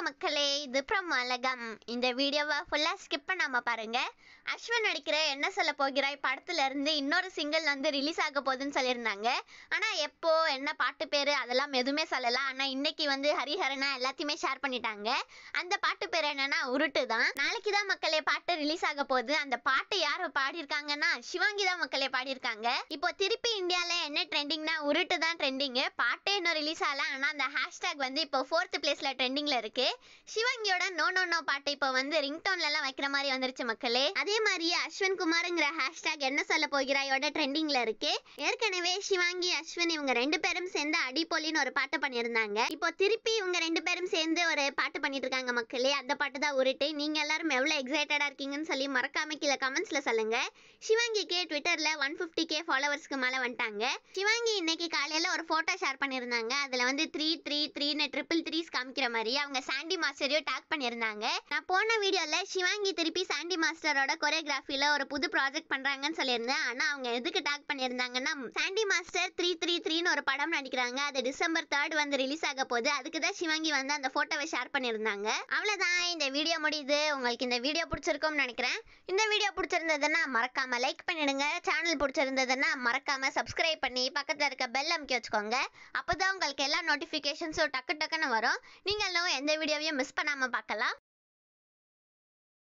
வணக்கம் மக்களே இது அழகம் இந்த வீடியோவை ஃபுல்லாக ஸ்கிப் பண்ணாமல் பாருங்கள் அஸ்வன் நடிக்கிற என்ன சொல்ல போகிறாய் படத்துலேருந்து இன்னொரு சிங்கிள் வந்து ரிலீஸ் ஆக போகுதுன்னு சொல்லியிருந்தாங்க ஆனால் எப்போ என்ன பாட்டு பேர் அதெல்லாம் எதுவுமே சொல்லலாம் ஆனால் இன்னைக்கு வந்து ஹரிஹரனா எல்லாத்தையுமே ஷேர் பண்ணிட்டாங்க அந்த பாட்டு பேர் என்னன்னா உருட்டு தான் நாளைக்கு தான் மக்களே பாட்டு ரிலீஸ் ஆக போகுது அந்த பாட்டு யார் பாடியிருக்காங்கன்னா சிவாங்கி தான் மக்களே பாடியிருக்காங்க இப்போ திருப்பி இந்தியாவில் என்ன ட்ரெண்டிங்னா உருட்டு தான் ட்ரெண்டிங்கு பாட்டே இன்னும் ரிலீஸ் ஆகல ஆனால் அந்த ஹேஷ்டேக் வந்து இப்போ ஃபோர்த் பிளேஸில் ட்ரெண்டிங்கில் இருக்குது சிவங்கியோட நோ நோ நோ பாட்டு இப்போ வந்து ரிங்டோன்ல எல்லாம் வைக்கிற மாதிரி வந்துருச்சு மக்களே அதே மாதிரியே அஸ்வின் குமார்ங்கிற ஹேஷ்டாக் என்ன சொல்ல போகிறாயோட ட்ரெண்டிங்ல இருக்கு ஏற்கனவே சிவாங்கி அஸ்வின் இவங்க ரெண்டு பேரும் சேர்ந்து அடிப்பொலின்னு ஒரு பாட்டு பண்ணியிருந்தாங்க இப்போ திருப்பி இவங்க ரெண்டு பேரும் சேர்ந்து ஒரு பாட்டு பண்ணிட்டு இருக்காங்க மக்களே அந்த பாட்டு தான் உருட்டு நீங்க எல்லாரும் எவ்வளவு எக்ஸைட்டடா இருக்கீங்கன்னு சொல்லி மறக்காம கீழே கமெண்ட்ஸ்ல சொல்லுங்க சிவாங்கிக்கு ட்விட்டர்ல ஒன் பிப்டி கே ஃபாலோவர்ஸ்க்கு மேல வந்துட்டாங்க சிவாங்கி இன்னைக்கு காலையில ஒரு போட்டோ ஷேர் பண்ணியிருந்தாங்க அதுல வந்து த்ரீ த்ரீ த்ரீன்னு ட்ரிபிள் த்ரீஸ் காமிக்கிற மாதிரி அவங்க சாண்டி மாஸ்டரையும் டாக் பண்ணியிருந்தாங்க நான் போன வீடியோவில் சிவாங்கி திருப்பி சாண்டி மாஸ்டரோட கொரியோகிராஃபியில் ஒரு புது ப்ராஜெக்ட் பண்ணுறாங்கன்னு சொல்லியிருந்தேன் ஆனால் அவங்க எதுக்கு டாக் பண்ணியிருந்தாங்கன்னா சாண்டி மாஸ்டர் த்ரீ த்ரீ சிவாங்கின்னு ஒரு படம் நடிக்கிறாங்க அது டிசம்பர் தேர்ட் வந்து ரிலீஸ் ஆக போகுது அதுக்கு தான் சிவாங்கி வந்து அந்த போட்டோவை ஷேர் பண்ணியிருந்தாங்க அவ்வளோதான் இந்த வீடியோ முடியுது உங்களுக்கு இந்த வீடியோ பிடிச்சிருக்கும்னு நினைக்கிறேன் இந்த வீடியோ பிடிச்சிருந்ததுன்னா மறக்காம லைக் பண்ணிடுங்க சேனல் பிடிச்சிருந்ததுன்னா மறக்காம சப்ஸ்கிரைப் பண்ணி பக்கத்தில் இருக்க பெல் அமுக்கி வச்சுக்கோங்க அப்போ தான் உங்களுக்கு எல்லா நோட்டிஃபிகேஷன்ஸும் டக்கு டக்குன்னு வரும் நீங்களும் எந்த வீடியோவையும் மிஸ் பண்ணாமல் பார்க்கலாம்